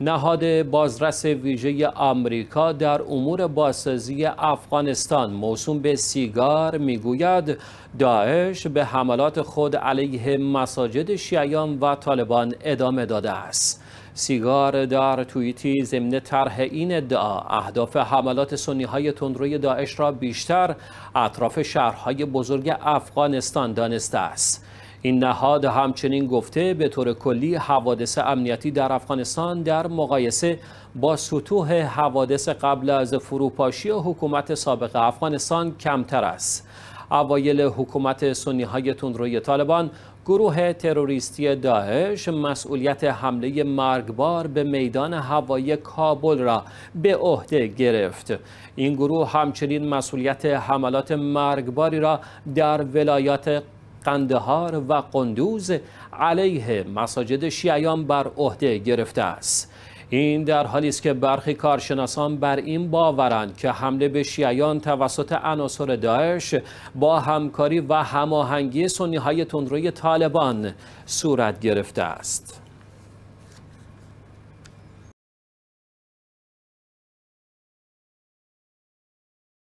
نهاد بازرس ویژه آمریکا در امور بازسازی افغانستان موسوم به سیگار میگوید داعش به حملات خود علیه مساجد شیعیان و طالبان ادامه داده است سیگار در توییتی ضمن طرح این ادعا اهداف حملات سنی های تندروی داعش را بیشتر اطراف شهرهای بزرگ افغانستان دانسته است این نهاد همچنین گفته به طور کلی حوادث امنیتی در افغانستان در مقایسه با سطوح حوادث قبل از فروپاشی حکومت سابق افغانستان کمتر است. اوایل حکومت سنی های تندروی طالبان گروه تروریستی داعش مسئولیت حمله مرگبار به میدان هوایی کابل را به عهده گرفت این گروه همچنین مسئولیت حملات مرگباری را در ولایات قندهار و قندوز علیه مساجد شیعیان بر عهده گرفته است این در حالی است که برخی کارشناسان بر این باورند که حمله به شیعیان توسط عناصر داعش با همکاری و هماهنگی سنیهای تندروی طالبان صورت گرفته است